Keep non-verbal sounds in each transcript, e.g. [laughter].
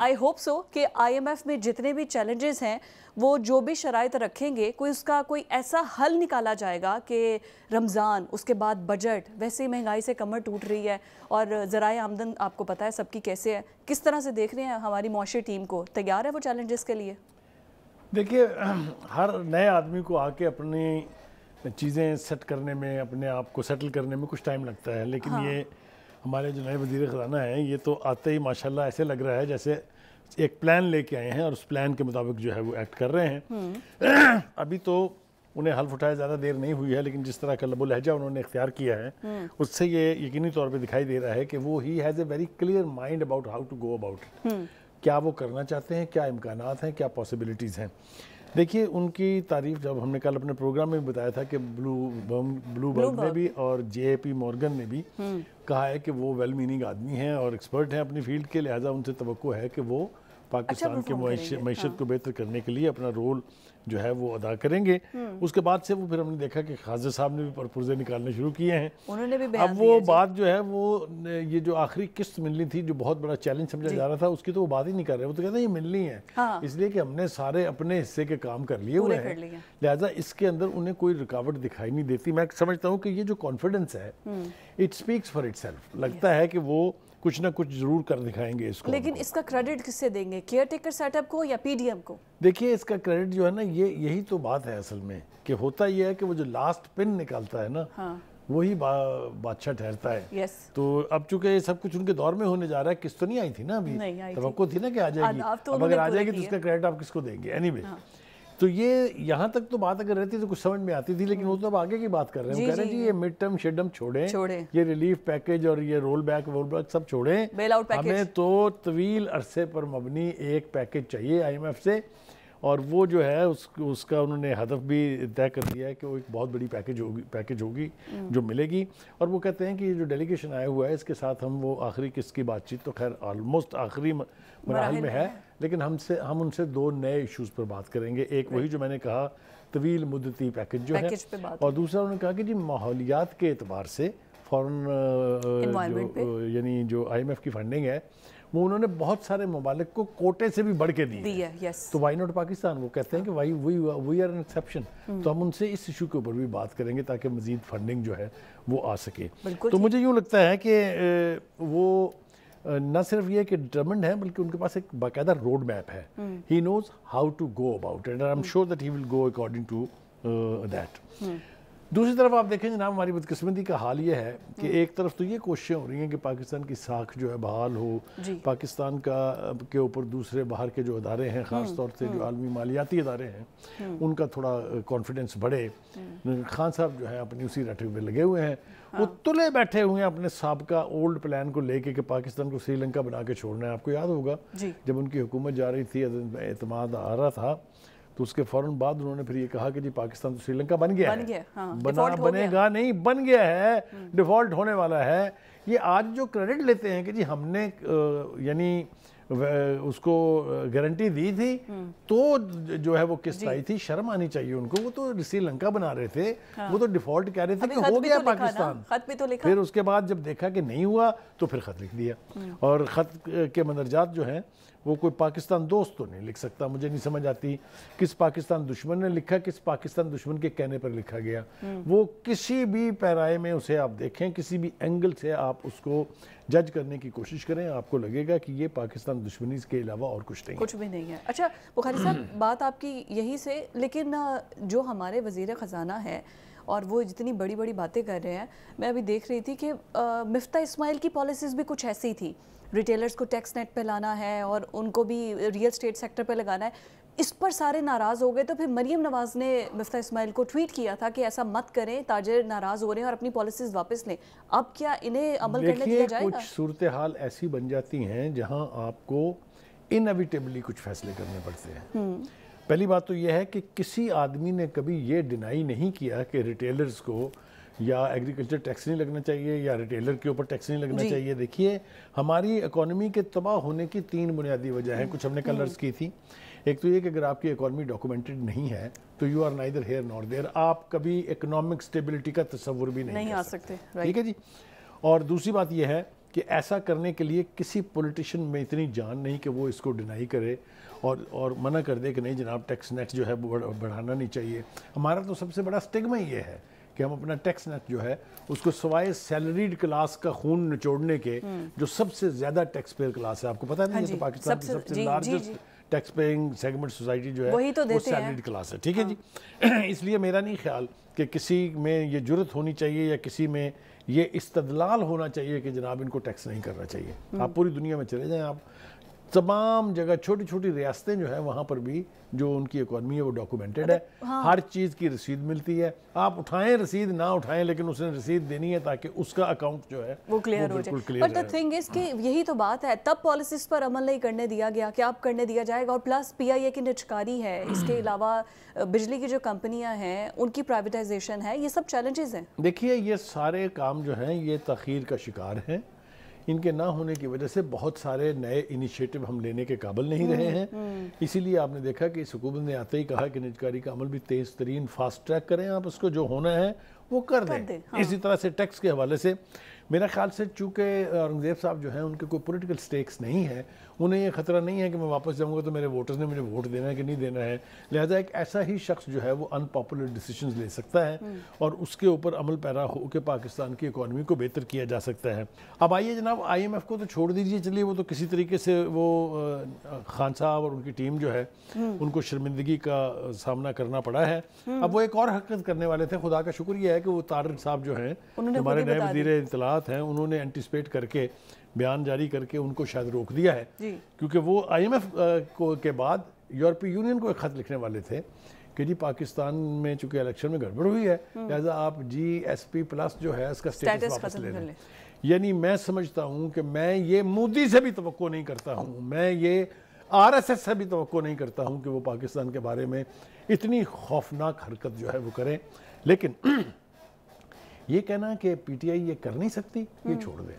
I hope so कि IMF में जितने भी चैलेंजेस हैं वो जो भी शरात रखेंगे कोई उसका कोई ऐसा हल निकाला जाएगा कि रमज़ान उसके बाद बजट वैसे ही महंगाई से कमर टूट रही है और जरा आमदन आपको पता है सबकी कैसे है किस तरह से देख रहे हैं हमारी मुशी टीम को तैयार है वो चैलेंजेस के लिए देखिए [clears throat] हर नए आदमी को आके अपनी चीज़ें सेट करने में अपने आप को सेटल करने में कुछ टाइम लगता है लेकिन हाँ। ये हमारे जो नए वजीर ख़जाना हैं ये तो आते ही माशाल्लाह ऐसे लग रहा है जैसे एक प्लान लेके आए हैं और उस प्लान के मुताबिक जो है वो एक्ट कर रहे हैं हम्म। अभी तो उन्हें हल्फ उठाए ज़्यादा देर नहीं हुई है लेकिन जिस तरह का लबो लहजा उन्होंने इख्तियार किया है हम्म। उससे ये यकीनी तौर पर दिखाई दे रहा है कि वो he has a very clear mind about how to go about क्या वो करना चाहते हैं क्या इम्कान हैं क्या पॉसिबिलिटीज़ हैं देखिए उनकी तारीफ जब हमने कल अपने प्रोग्राम में बताया था कि ब्लू बम ब्लू बर्ग ने भी और जे पी मॉर्गन ने भी हम्म। कहा है कि वो वेल मीनिंग आदमी हैं और एक्सपर्ट हैं अपनी फील्ड के लिहाजा उनसे तो है कि वो अच्छा पाकिस्तान अच्छा, के मीशत हाँ। को बेहतर करने के लिए अपना रोल जो है वो अदा करेंगे हम्म। उसके बाद से वो फिर हमने देखा कि खाजा साहब ने भी परपुरजे निकालने शुरू किए हैं उन्होंने भी अब वो बात जो है वो ये जो आखिरी किस्त मिलनी थी जो बहुत बड़ा चैलेंज समझा जा रहा था उसकी तो वो बात ही नहीं कर रहे वो तो कहते हैं ये मिलनी है हाँ। इसलिए कि हमने सारे अपने हिस्से के काम कर लिए हुए हैं लिहाजा इसके अंदर उन्हें कोई रुकावट दिखाई नहीं देती मैं समझता हूँ कि ये जो कॉन्फिडेंस है इट स्पीक्स फॉर इट लगता है कि वो कुछ ना कुछ जरूर कर दिखाएंगे इसको लेकिन इसका क्रेडिट किससे देंगे केयर टेकर सेटअप को या पीडीएम को देखिए इसका क्रेडिट जो है ना ये यही तो बात है असल में कि होता यह है कि वो जो लास्ट पिन निकालता है ना हाँ। वही बा, बादशाह ठहरता है yes. तो अब चूंकि ये सब कुछ उनके दौर में होने जा रहा है किस्त तो नहीं आई थी ना अभी तो थी ना कि आ जाएगी तो अगर आ जाएगी तो उसका क्रेडिट आप किसको देंगे एनी हाँ। तो ये यहाँ तक तो बात अगर रहती तो कुछ समझ में आती थी लेकिन वो हम्म। तो अब आगे की बात कर रहे हैं कह रहे हैं जी ये मिड टर्म शेडम छोड़ें छोड़े ये रिलीफ पैकेज और ये रोल बैक रोल बैक सब छोड़े हमें तो तवील अरसे पर मबनी एक पैकेज चाहिए आईएमएफ से और वो जो है उस उसका उन्होंने हदफ भी तय कर दिया है कि वो एक बहुत बड़ी पैकेज होगी पैकेज होगी हम्म। जो मिलेगी और वो कहते हैं कि जो डेलीगेशन आया हुआ है इसके साथ हम वो आखिरी किस्त की बातचीत तो खैर ऑलमोस्ट आखिरी मरहल में है लेकिन हमसे हम उनसे दो नए इश्यूज़ पर बात करेंगे एक वही जो मैंने कहा तवील मुदती पैकेज जो है और दूसरा उन्होंने कहा कि जी माहौलियात के अतबार से फ़ौरन यानी जो एफ की फंडिंग है वो उन्होंने बहुत सारे ममालिक को कोटे से भी बढ़ के दिए है तो वाई नॉट पाकिस्तान वो कहते हैं कि why we we are an exception तो हम उनसे इस इशू के ऊपर भी बात करेंगे ताकि मजीद फंडिंग जो है वो आ सके तो मुझे यूँ लगता है कि uh, वो uh, न सिर्फ ये कि डिटर्मेंड है बल्कि उनके पास एक बाकायदा रोड मैप है he knows how to go about and I am sure that he will go according to that दूसरी तरफ आप देखें जनाब हमारी बदकस्मती का हाल ये है कि हम्म। एक तरफ तो ये कोशिशें हो रही हैं कि पाकिस्तान की साख जो है बहाल हो पाकिस्तान का के ऊपर दूसरे बाहर के जो अदारे हैं हम्म, ख़ास तौर से जो हम्म। आलमी मालियाती अदारे हैं उनका थोड़ा कॉन्फिडेंस बढ़े खान साहब जो है अपनी उसी रटे में लगे हुए हैं वो हाँ। तुले बैठे हुए हैं अपने सबका ओल्ड प्लान को लेके कि पाकिस्तान को श्रीलंका बना के छोड़ना है आपको याद होगा जब उनकी हुकूमत जा रही थी अतमाद आ रहा था तो उसके फौरन बाद उन्होंने फिर ये कहा कि जी पाकिस्तान तो श्रीलंका बन गया बन गया हाँ, बना बनेगा नहीं बन गया है डिफॉल्ट हम्म। होने वाला है ये आज जो क्रेडिट लेते हैं कि जी हमने यानी उसको गारंटी दी थी हम्म। तो जो है वो किस्त आई थी शर्म आनी चाहिए उनको वो तो श्रीलंका बना रहे थे हाँ। वो तो डिफॉल्ट कह रहे थे कि हो गया तो पाकिस्तान खत भी तो लिखा फिर उसके बाद जब देखा कि नहीं हुआ तो फिर खत लिख दिया हम्म। और खत के मंदरजात जो हैं वो कोई पाकिस्तान दोस्त तो नहीं लिख सकता मुझे नहीं समझ आती किस पाकिस्तान दुश्मन ने लिखा किस पाकिस्तान दुश्मन के कहने पर लिखा गया हम्म। वो किसी भी पैराए में उसे आप देखें किसी भी एंगल से आप उसको जज करने की कोशिश करें आपको लगेगा कि ये पाकिस्तान दुश्मनी के अलावा और कुछ नहीं कुछ भी नहीं है अच्छा बुखारी साहब बात आपकी यही से लेकिन जो हमारे वजीर ख़जाना है और वो जितनी बड़ी बड़ी बातें कर रहे हैं मैं अभी देख रही थी कि मिफ्ता इस्माइल की पॉलिसीज़ भी कुछ ऐसी थी रिटेलर्स को टैक्स नेट पे लाना है और उनको भी रियल स्टेट सेक्टर पे लगाना है इस पर सारे नाराज़ हो गए तो फिर मरीम नवाज़ ने मुफ्ता इसमाइल को ट्वीट किया था कि ऐसा मत करें ताजर नाराज़ हो रहे हैं और अपनी पॉलिसीज़ वापस लें अब क्या इन्हें अमल करने दिया जाएगा कुछ सूरत हाल ऐसी बन जाती हैं जहां आपको इनविटेबली कुछ फैसले करने पड़ते हैं हम्म। पहली बात तो यह है कि किसी आदमी ने कभी ये डिनाई नहीं किया कि रिटेलर्स को या एग्रीकल्चर टैक्स नहीं लगना चाहिए या रिटेलर के ऊपर टैक्स नहीं लगना चाहिए देखिए हमारी इकोनॉमी के तबाह होने की तीन बुनियादी वजह हैं कुछ हमने कलर्स हम्म। की थी एक तो ये कि अगर आपकी इकॉनमी डॉक्यूमेंटेड नहीं है तो you are neither here nor there आप कभी इकोनॉमिक स्टेबिलिटी का तस्वुर भी नहीं, नहीं आ सकते ठीक है जी और दूसरी बात यह है कि ऐसा करने के लिए किसी पोलिटिशन में इतनी जान नहीं कि वो इसको डिनाई करे और और मना कर दे कि नहीं जनाब टैक्स नेट जो है बढ़ाना नहीं चाहिए हमारा तो सबसे बड़ा स्टिग्मा ये है कि हम अपना टैक्स नेट जो है उसको सवाए सैलरीड क्लास का खून निचोड़ने के हम्म। जो सबसे ज़्यादा टैक्स पेयर क्लास है आपको पता नहीं हाँ तो पाकिस्तान की सबसे largest tax paying segment society जो है वही तो देते वो क्लास है ठीक है जी हाँ। [clears throat] इसलिए मेरा नहीं ख्याल कि किसी में ये जरूरत होनी चाहिए या किसी में ये इस्तदलाल होना चाहिए कि जनाब इनको टैक्स नहीं करना चाहिए हम्म। आप पूरी दुनिया में चले जाएं आप तमाम जगह छोटी छोटी रियासतें जो है वहाँ पर भी जो उनकी इकोनमी है वो डॉक्यूमेंटेड है हाँ। हर चीज़ की रसीद मिलती है आप उठाएं रसीद ना उठाएं लेकिन उसने रसीद देनी है ताकि उसका अकाउंट जो है वो क्लियर हो जाए बट द थिंग इज कि यही तो बात है तब पॉलिसीज पर अमल नहीं करने दिया गया कि आप करने दिया जाएगा और प्लस पी आई ए की निचकारी है इसके [clears throat] अलावा बिजली की जो कंपनियाँ हैं उनकी प्राइवेटाइजेशन है ये सब चैलेंजेस हैं देखिए ये सारे काम जो हैं ये तखीर का शिकार हैं इनके ना होने की वजह से बहुत सारे नए इनिशिएटिव हम लेने के काबिल नहीं रहे हम्म, हैं हम्म। इसीलिए आपने देखा कि इस हुकूमत ने आते ही कहा कि निजकारी का अमल भी तेज़ तरीन फास्ट ट्रैक करें आप उसको जो होना है वो कर, कर दें हाँ। इसी तरह से टैक्स के हवाले से मेरा ख्याल से चूंकि औरंगज़ेब साहब जो हैं उनके कोई पॉलिटिकल स्टेक्स नहीं है उन्हें ये खतरा नहीं है कि मैं वापस जाऊँगा तो मेरे वोटर्स ने मुझे वोट देना है कि नहीं देना है लिहाजा एक ऐसा ही शख्स जो है वो अनपॉपुलर डिसीजन ले सकता है हम्म। और उसके ऊपर अमल पैरा हो के पाकिस्तान की इकानमी को बेहतर किया जा सकता है अब आइए जनाब आई एम एफ़ को तो छोड़ दीजिए चलिए वो तो किसी तरीके से वो खान साहब और उनकी टीम जो है हम्म। उनको शर्मिंदगी का सामना करना पड़ा है हम्म। अब वो एक और हरकत करने वाले थे खुदा का शुक्रिया है कि वो तारन साहब जो हैं हमारे नए वजीर इतलात हैं उन्होंने एंटिसपेट करके बयान जारी करके उनको शायद रोक दिया है क्योंकि वो आई एम एफ को के बाद यूरोपीय यूनियन को एक ख़त लिखने वाले थे कि जी पाकिस्तान में चूंकि इलेक्शन में गड़बड़ हुई है हम्म। लिहाजा आप जी एस पी प्लस जो है इसका स्टेटस वापस ले लें यानी मैं समझता हूँ कि मैं ये मोदी से भी तो नहीं करता हूँ मैं ये आर एस एस से भी तो नहीं करता हूँ कि वो पाकिस्तान के बारे में इतनी खौफनाक हरकत जो है वो करें लेकिन [clears throat] ये कहना कि पीटीआई ये कर नहीं सकती ये हम्म। छोड़ दें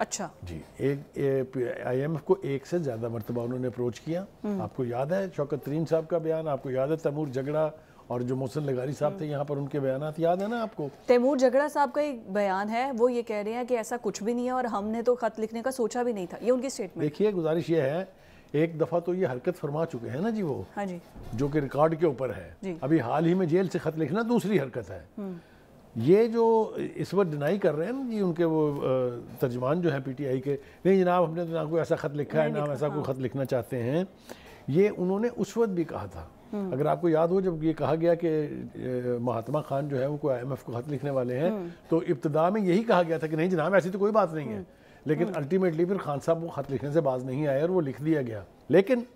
अच्छा जी एक आईएमएफ को एक से ज़्यादा मरतबा उन्होंने अप्रोच किया हम्म। आपको याद है शौकत तरीन साहब का बयान आपको याद है तमूर झगड़ा और जो मोहसिन लगारी साहब थे हम्म। यहाँ पर उनके बयान याद है ना आपको तैमूर झगड़ा साहब का एक बयान है वो ये कह रहे हैं कि ऐसा कुछ भी नहीं है और हमने तो खत लिखने का सोचा भी नहीं था ये उनकी स्टेटमेंट देखिए गुजारिश ये है एक दफ़ा तो ये हरकत फरमा चुके हैं ना जी वो हाँ जी जो कि रिकॉर्ड के ऊपर है अभी हाल ही में जेल से खत लिखना दूसरी हरकत है ये जो इस वक्त डिनाई कर रहे हैं ना जी उनके वो तर्जमान जो है पीटीआई के नहीं जनाब हमने तो ना कोई ऐसा ख़त लिखा है ना हम ऐसा कोई हाँ। ख़त लिखना चाहते हैं ये उन्होंने उस वक्त भी कहा था हम्म। अगर आपको याद हो जब ये कहा गया कि महात्मा खान जो है वो कोई आई को ख़त लिखने वाले हैं हम्म। तो इब्तदा में यही कहा गया था कि नहीं जनाब ऐसी तो कोई बात नहीं है हम्म। लेकिन अल्टीमेटली फिर खान साहब वो खत लिखने से बाज नहीं आए और वो लिख दिया गया लेकिन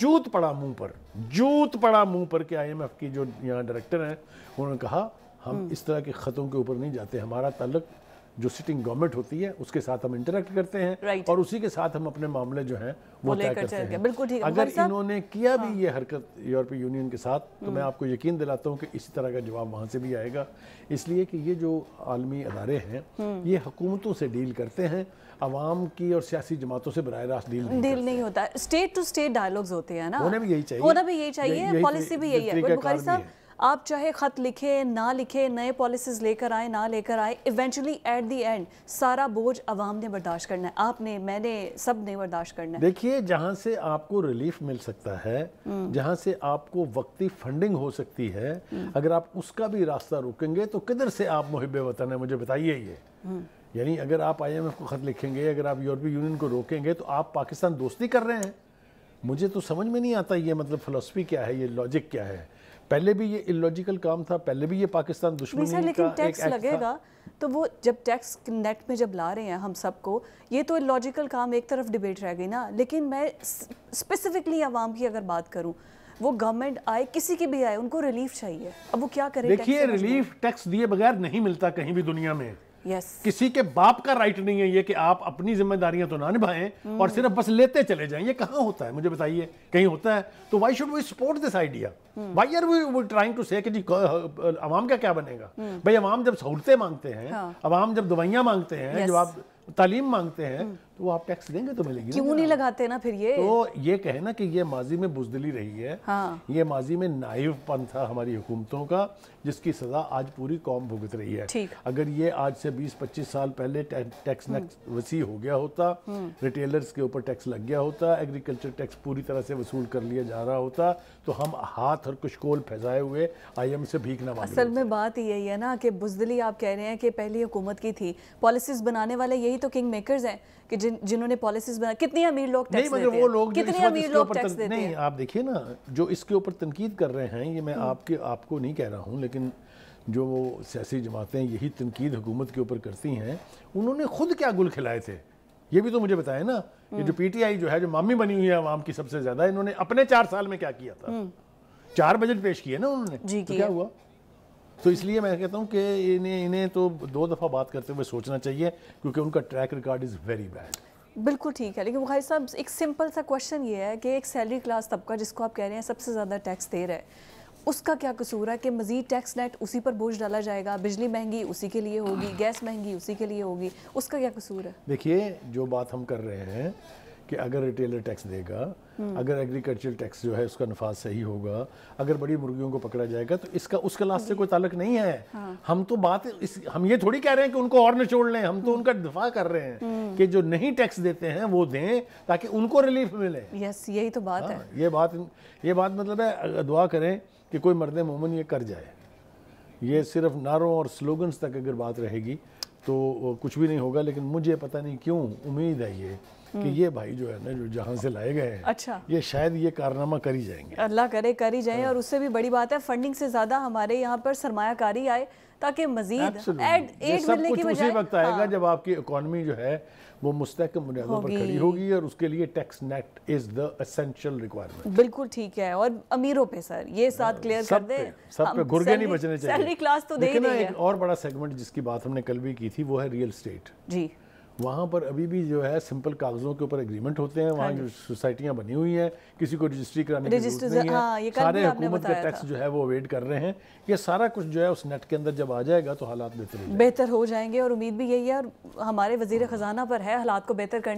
जूत पड़ा मुंह पर जूत पड़ा मुंह पर कि आईएमएफ की जो यहाँ डायरेक्टर हैं उन्होंने कहा हम हम्म। इस तरह के ख़तों के ऊपर नहीं जाते हमारा ताल्लुक जो सिटिंग गवर्नमेंट होती है उसके साथ हम इंटरेक्ट करते हैं right. और उसी के साथ हम अपने मामले जो हैं वो तय करते हैं बिल्कुल ठीक अगर इन्होंने किया हाँ। भी ये हरकत यूरोपीय यूनियन के साथ तो मैं हम्म। आपको यकीन दिलाता हूँ कि इसी तरह का जवाब वहाँ से भी आएगा इसलिए कि ये जो आलमी अदारे हैं हम्म। ये हुकूमतों से डील करते हैं आवाम की और सियासी जमातों से बरह रास्त डील नहीं डील नहीं होता स्टेट टू स्टेट डायलॉग्स होते हैं ना उन्हें भी यही चाहिए भी यही चाहिए पॉलिसी भी यही है आप चाहे ख़त लिखे ना लिखे नए पॉलिसीज़ लेकर आए ना लेकर आए इवेंचुअली एट दी एंड सारा बोझ आवाम ने बर्दाश्त करना है आपने मैंने सब ने बर्दाश्त करना है देखिए जहाँ से आपको रिलीफ मिल सकता है हम्म। जहाँ से आपको वक्ती फंडिंग हो सकती है हम्म। अगर आप उसका भी रास्ता रोकेंगे तो किधर से आप मुहब वतन है मुझे बताइए ये हम्म। यानी अगर आप एफ को ख़त लिखेंगे अगर आप यूरोपीय यूनियन को रोकेंगे तो आप पाकिस्तान दोस्ती कर रहे हैं मुझे तो समझ में नहीं आता ये मतलब फिलोसफी क्या है ये लॉजिक क्या है पहले भी ये इलॉजिकल काम था पहले भी ये पाकिस्तान दुश्मन का लेकिन टैक्स लगेगा तो वो जब टैक्स नेट में जब ला रहे हैं हम सबको ये तो लॉजिकल काम एक तरफ डिबेट रह गई ना लेकिन मैं स्पेसिफिकली आवाम की अगर बात करूँ वो गवर्नमेंट आए किसी की भी आए उनको रिलीफ चाहिए अब वो क्या करें देखिए रिलीफ टैक्स दिए बगैर नहीं मिलता कहीं भी दुनिया में yes. किसी के बाप का राइट नहीं है ये कि आप अपनी जिम्मेदारियां तो ना निभाएं mm. और सिर्फ बस लेते चले जाएं ये कहाँ होता है मुझे बताइए कहीं होता है तो why should we support this idea why are we trying to say जी अवाम का क्या बनेगा hmm. भाई अवाम जब सहूलतें मांगते हैं हाँ. अवाम जब दवाइयाँ मांगते हैं yes. जब आप तालीम मांगते हैं तो वो आप टैक्स देंगे तो मिलेगी क्यों नहीं लगाते ना फिर ये तो ये कहे ना कि ये माजी में बुजदली रही है हाँ। ये माजी में नाइवपन था हमारी हुकूमतों का जिसकी सजा आज पूरी कौम भुगत रही है अगर ये आज से 20-25 साल पहले टैक्स हम्म। वसी हो गया होता रिटेलर्स हम्म। के ऊपर टैक्स लग गया होता एग्रीकल्चर टैक्स पूरी तरह से वसूल कर लिया जा रहा होता तो हम हाथ और कुशकोल फैजाए हुए आई से भीख ना असल में बात यही है ना कि बुजदली आप कह रहे हैं कि पहली हुकूमत की थी पॉलिसीज बनाने वाले यही यही तो किंग मेकर्स हैं कि जिन जिन्होंने पॉलिसीज बना कितने अमीर लोग टैक्स देते वो लोग कितने अमीर लोग टैक्स देते नहीं आप देखिए ना जो इसके ऊपर तनकीद कर रहे हैं ये मैं हम्म। आपके आपको नहीं कह रहा हूँ लेकिन जो वो सियासी जमातें यही तनकीद हुकूमत के ऊपर करती हैं उन्होंने खुद क्या गुल खिलाए थे ये भी तो मुझे बताए ना ये जो पीटीआई हम्म। जो है जो मामी बनी हुई है आवाम की सबसे ज्यादा इन्होंने अपने चार साल में क्या किया था हम्म। चार बजट पेश किए ना उन्होंने तो क्या हुआ तो इसलिए मैं कहता हूँ कि इन्हें इन्हें तो दो दफ़ा बात करते हुए सोचना चाहिए क्योंकि उनका track record is very bad बिल्कुल ठीक है लेकिन भाई साहब एक सिंपल सा क्वेश्चन ये है कि एक सैलरी क्लास तबका जिसको आप कह रहे हैं सबसे ज़्यादा टैक्स दे रहा है उसका क्या कसूर है कि मजीद टैक्स नेट उसी पर बोझ डाला जाएगा बिजली महंगी उसी के लिए होगी गैस महंगी उसी के लिए होगी उसका क्या कसूर है देखिए जो बात हम कर रहे हैं कि अगर रिटेलर टैक्स देगा हम्म। अगर एग्रीकल्चर टैक्स जो है उसका नफाज सही होगा अगर बड़ी मुर्गियों को पकड़ा जाएगा तो इसका उसके लास्ट से कोई ताल्लुक नहीं है हाँ। हम तो बात इस हम ये थोड़ी कह रहे हैं कि उनको और न छोड़ लें हम तो हम्म। उनका दफा कर रहे हैं हम्म। कि जो नहीं टैक्स देते हैं वो दें ताकि उनको रिलीफ मिले यस यही तो बात हाँ, है ये बात ये बात मतलब है दुआ करें कि कोई मर्द मोमन ये कर जाए ये सिर्फ नारों और स्लोगन्स तक अगर बात रहेगी तो कुछ भी नहीं होगा लेकिन मुझे पता नहीं क्यों उम्मीद है ये कि हम्म। ये भाई जो है ना जो जहाँ से लाए गए हैं अच्छा ये शायद ये कारनामा करी जाएंगे अल्लाह करे करी जाए हाँ। और उससे भी बड़ी बात है फंडिंग से ज़्यादा हमारे यहाँ पर सरमाकारी आए ताकि मजीद उसी वक्त आएगा हाँ। जब आपकी इकोनॉमी जो है वो मुस्तकम बुनियादों पर खड़ी होगी और उसके लिए tax net is the essential requirement बिल्कुल ठीक है और अमीरों पे सर ये हाँ, साथ क्लियर कर दे सब पे घुर्गे नहीं बचने चाहिए सैलरी क्लास तो दे ही नहीं है एक और बड़ा सेगमेंट जिसकी बात हमने कल भी की थी वो है रियल स्टेट जी वहाँ पर अभी भी जो है सिंपल कागजों के ऊपर एग्रीमेंट होते हैं वहाँ हाँ जो सोसाइटियाँ बनी हुई हैं किसी को रजिस्ट्री कराने की जरूरत नहीं है हाँ, सारे हुकूमत का टैक्स जो है वो अवेड कर रहे हैं ये सारा कुछ जो है उस नेट के अंदर जब आ जाएगा तो हालात बेहतर बेहतर हो जाएंगे और उम्मीद भी यही है और हमारे वजीर हाँ। ख़जाना पर है हालात को बेहतर करना